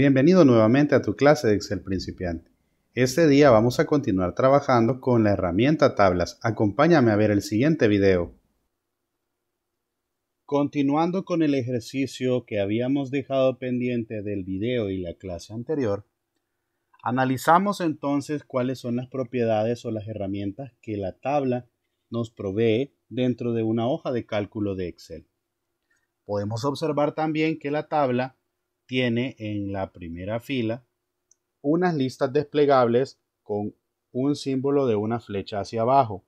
Bienvenido nuevamente a tu clase de Excel principiante. Este día vamos a continuar trabajando con la herramienta Tablas. Acompáñame a ver el siguiente video. Continuando con el ejercicio que habíamos dejado pendiente del video y la clase anterior, analizamos entonces cuáles son las propiedades o las herramientas que la tabla nos provee dentro de una hoja de cálculo de Excel. Podemos observar también que la tabla tiene en la primera fila unas listas desplegables con un símbolo de una flecha hacia abajo,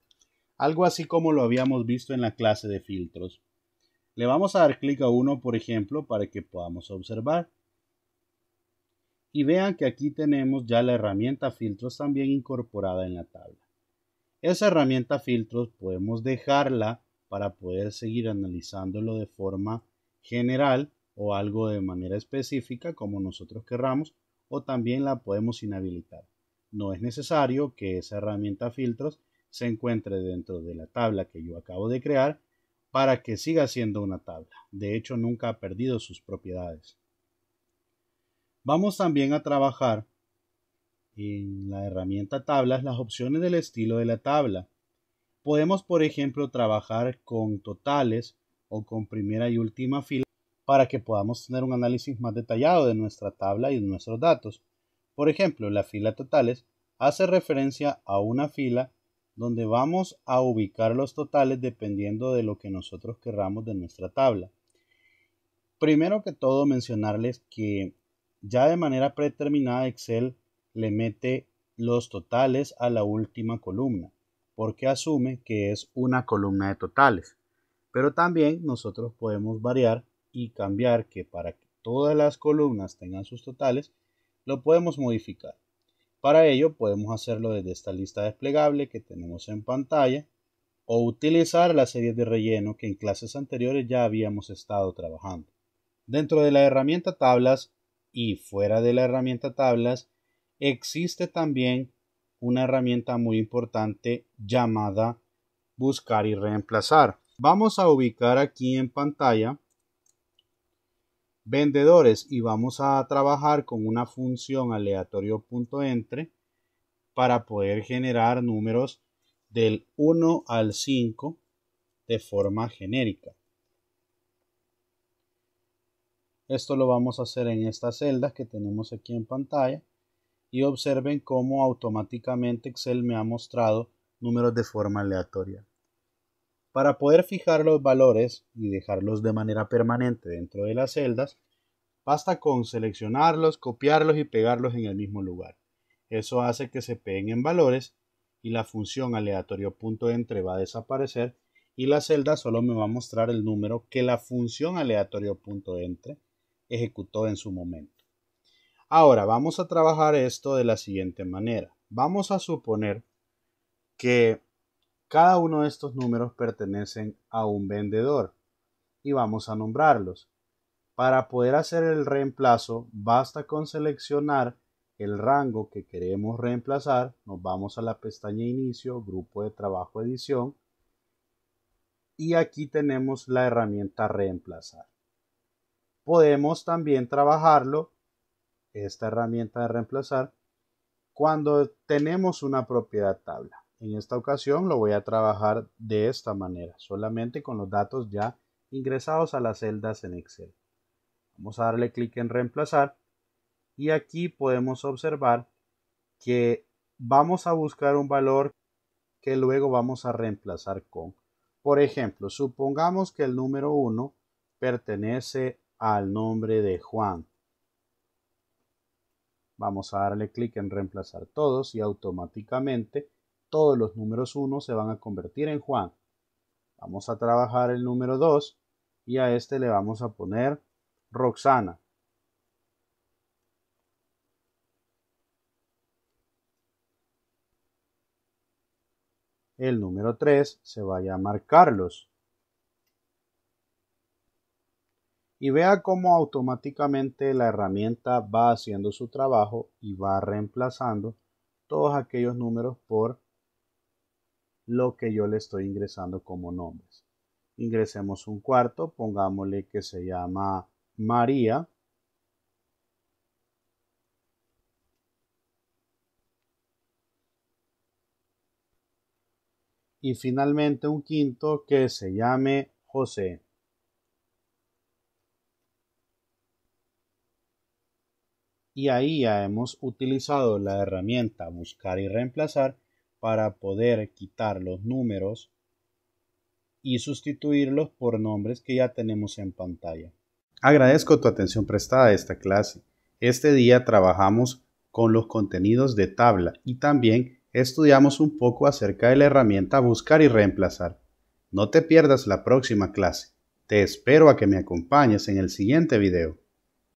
algo así como lo habíamos visto en la clase de filtros. Le vamos a dar clic a uno, por ejemplo, para que podamos observar. Y vean que aquí tenemos ya la herramienta filtros también incorporada en la tabla. Esa herramienta filtros podemos dejarla para poder seguir analizándolo de forma general o algo de manera específica como nosotros querramos o también la podemos inhabilitar. No es necesario que esa herramienta filtros se encuentre dentro de la tabla que yo acabo de crear para que siga siendo una tabla. De hecho, nunca ha perdido sus propiedades. Vamos también a trabajar en la herramienta tablas las opciones del estilo de la tabla. Podemos, por ejemplo, trabajar con totales o con primera y última fila para que podamos tener un análisis más detallado de nuestra tabla y de nuestros datos. Por ejemplo, la fila totales hace referencia a una fila donde vamos a ubicar los totales dependiendo de lo que nosotros querramos de nuestra tabla. Primero que todo mencionarles que ya de manera predeterminada Excel le mete los totales a la última columna, porque asume que es una columna de totales. Pero también nosotros podemos variar y cambiar que para que todas las columnas tengan sus totales, lo podemos modificar. Para ello podemos hacerlo desde esta lista desplegable que tenemos en pantalla o utilizar la serie de relleno que en clases anteriores ya habíamos estado trabajando. Dentro de la herramienta tablas y fuera de la herramienta tablas existe también una herramienta muy importante llamada buscar y reemplazar. Vamos a ubicar aquí en pantalla vendedores y vamos a trabajar con una función aleatorio.entre para poder generar números del 1 al 5 de forma genérica. Esto lo vamos a hacer en estas celdas que tenemos aquí en pantalla y observen cómo automáticamente Excel me ha mostrado números de forma aleatoria. Para poder fijar los valores y dejarlos de manera permanente dentro de las celdas, basta con seleccionarlos, copiarlos y pegarlos en el mismo lugar. Eso hace que se peguen en valores y la función aleatorio punto entre va a desaparecer y la celda solo me va a mostrar el número que la función aleatorio punto entre ejecutó en su momento. Ahora vamos a trabajar esto de la siguiente manera. Vamos a suponer que cada uno de estos números pertenecen a un vendedor y vamos a nombrarlos. Para poder hacer el reemplazo basta con seleccionar el rango que queremos reemplazar, nos vamos a la pestaña inicio, grupo de trabajo edición y aquí tenemos la herramienta reemplazar. Podemos también trabajarlo, esta herramienta de reemplazar, cuando tenemos una propiedad tabla. En esta ocasión lo voy a trabajar de esta manera, solamente con los datos ya ingresados a las celdas en Excel. Vamos a darle clic en reemplazar y aquí podemos observar que vamos a buscar un valor que luego vamos a reemplazar con. Por ejemplo, supongamos que el número 1 pertenece al nombre de Juan. Vamos a darle clic en reemplazar todos y automáticamente todos los números 1 se van a convertir en Juan. Vamos a trabajar el número 2 y a este le vamos a poner Roxana. El número 3 se va a marcarlos Y vea cómo automáticamente la herramienta va haciendo su trabajo y va reemplazando todos aquellos números por lo que yo le estoy ingresando como nombres. Ingresemos un cuarto, pongámosle que se llama María. Y finalmente un quinto que se llame José. Y ahí ya hemos utilizado la herramienta buscar y reemplazar para poder quitar los números y sustituirlos por nombres que ya tenemos en pantalla. Agradezco tu atención prestada a esta clase. Este día trabajamos con los contenidos de tabla y también estudiamos un poco acerca de la herramienta Buscar y Reemplazar. No te pierdas la próxima clase. Te espero a que me acompañes en el siguiente video.